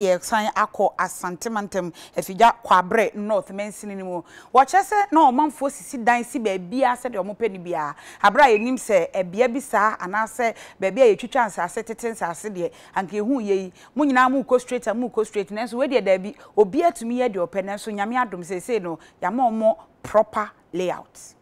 yɛsan akɔ asantemantam afigya kwabre north mansini no mu wɔkyerɛ sɛ na ɔmanfoɔ sisi dan si baabia sɛdeɛ ɔmopɛ no biaa aberɛ a yɛnim sɛ ɛbea bi saa anaasɛ baabi a yɛtwitwa nsase tete nsase deɛ anka yɛhu ye yi mo mu ko straight a mokɔ straight nanso weideɛ obi obiaa tumi yɛ deɛ ɔpɛ nanso nyame adom se no yɛama ɔmmɔ proper layout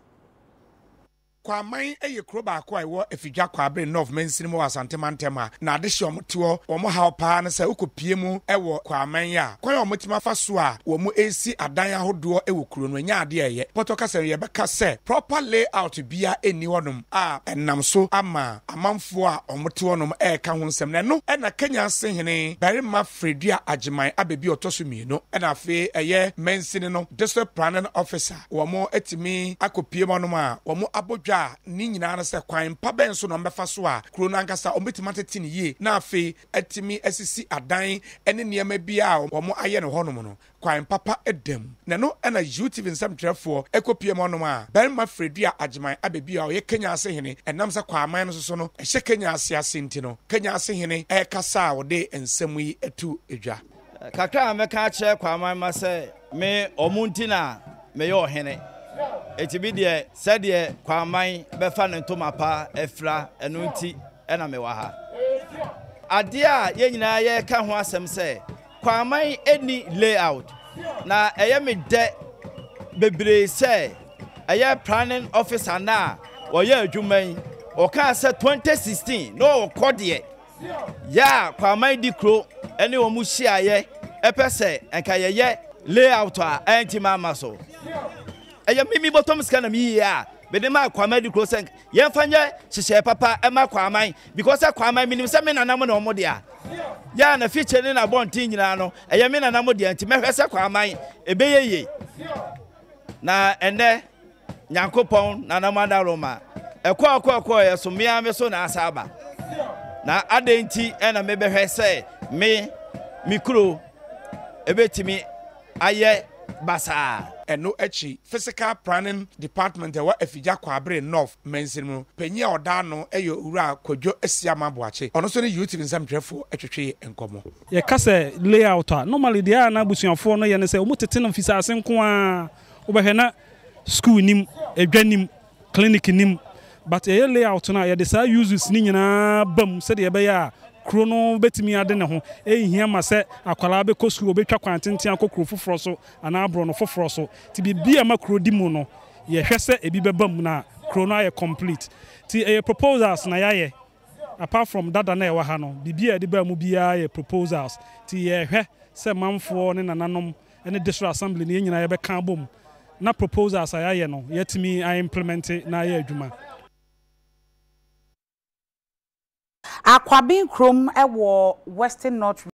kwaman yɛ kuro baako a ɛwɔ afidwa kwabere north mansini mu wɔ asantemantɛm a na ade hyɛ ɔmo teɔ wɔn haw paa no sɛ wokɔpie mu wɔ kwaman a kwan a wɔmotumi afa so a wɔn ɛresi adan ahodoɔ wɔ kuro no ɛnyɛ adeɛ ɛyɛ pɔtɔ kasa yɛbɛka sɛ proper layout bia ɛnni hɔnom a ɛnam so ama amanfoɔ a wɔmote hɔnom ɛreka ho nsɛm na ɛno ɛna kenya asehene barima fredua agyeman abɛbi ɔtɔ so mmienu ɛna afei ɛyɛ mansini no district planning officer wɔn atumi akɔpie mu hɔnom a wɔn abɔdwa a ne nyinaa no sɛ kwan mpa bɛn so na ɔmbɛfa so a kuro no ankasa ɔmbɛtumi atete ne yie na afei atumi asisi adan ne nneɛma bi a wɔn ayɛ no hɔnom no kwan papa da na no ɛna utv nsɛmtwerɛfoɔ ɛkɔpie mu hɔnom a barima firidua agyeman abɛbi a ɔyɛ kenya ase hene ɛnam sɛ kwaman no soso no ɛhyɛ kenya ase ase nti no kenya ase hene ɛrekasa a wɔde nsɛm yi atu adwa kakra a mɛka akyerɛ kwaman ma sɛ me ɔmo nti na meyɛ ɔhene ɛtibi deɛ sɛdeɛ kwaman bɛfa ne ntoma pa ɛfira ɛno nti ɛna mewɔ ha adeɛ a yɛn nyinaa yɛka ho asɛm sɛ kwaman ɛni layout na ɛyɛ me dɛ bebree sɛ ɛyɛ planning officer na a wɔyɛ adwuma yi wɔkaa sɛ 2016 na wɔkɔ deɛ yɛ a kwaman di kuro ɛne wɔn hyiaeɛ ɛpɛ sɛ nka yɛyɛ layout a ɛntimi ama so ɛyɛ mimi bɔtɔm sika na miyie a mede ma kwama di kuro sɛ yɛmfa nyɛ hyehyɛ papa ɛma kwaman because sɛ kwaman menim sɛ me nanam na ɔmo dea yɛa na fikye ne nabɔnten nyinaa no ɛyɛ me nanam deɛ nti mɛhwɛ sɛ kwaman ɛbɛyɛ ye na ɛnɛ nyankopɔn nanam adaro ma ɛkɔ ɛkɔ ɛkɔ yɛ so mmea me so na asa na adɛn nti ɛna mebɛhwɛ sɛ me me kuro ɛbɛtumi ayɛ basaa ɛno akyi physical planning department ɛwɔ afigya kwabere north mansin mu panyin a ɔda ano yɛ owura kwadwo asiama boakye ɔno nso ne youtube nsɛmtwerɛfoɔ atwitwe nkɔmmɔ yɛka sɛ layout a normally deɛ a na abusuafoɔ no yɛ ne sɛ wɔn tete no mfisaase nko a wobɛhwɛ na school nim adwa nim clinic nim but ɛyɛ layout no a yɛde saa uses ne nyinaa bam sɛdeɛ ɛbɛyɛ a kuro no bɛtumi ade ne ho ɛhia ma sɛ akwaraa bɛkɔ sukuu wɔbɛtwa kwan tenten akɔ kuro foforɔ so anaa aborɔ no foforɔ so nti biribi a ma kuro di mu no yɛhwɛ sɛ ebi bɛba mu no a kuro no ayɛ complete nti ɛyɛ proposals na yɛayɛ apart from dada na ɛwɔ ha no biribi a yɛde baa mu biara yɛ proposals nti yɛhwɛ sɛ manfoɔ ne nananom ne district assembly ne yɛn nyinaa yɛbɛka abom na proposals a yɛayɛ no yɛtumi aimplemente na ayɛ adwuma akwabi nkrom eh, wɔ western north.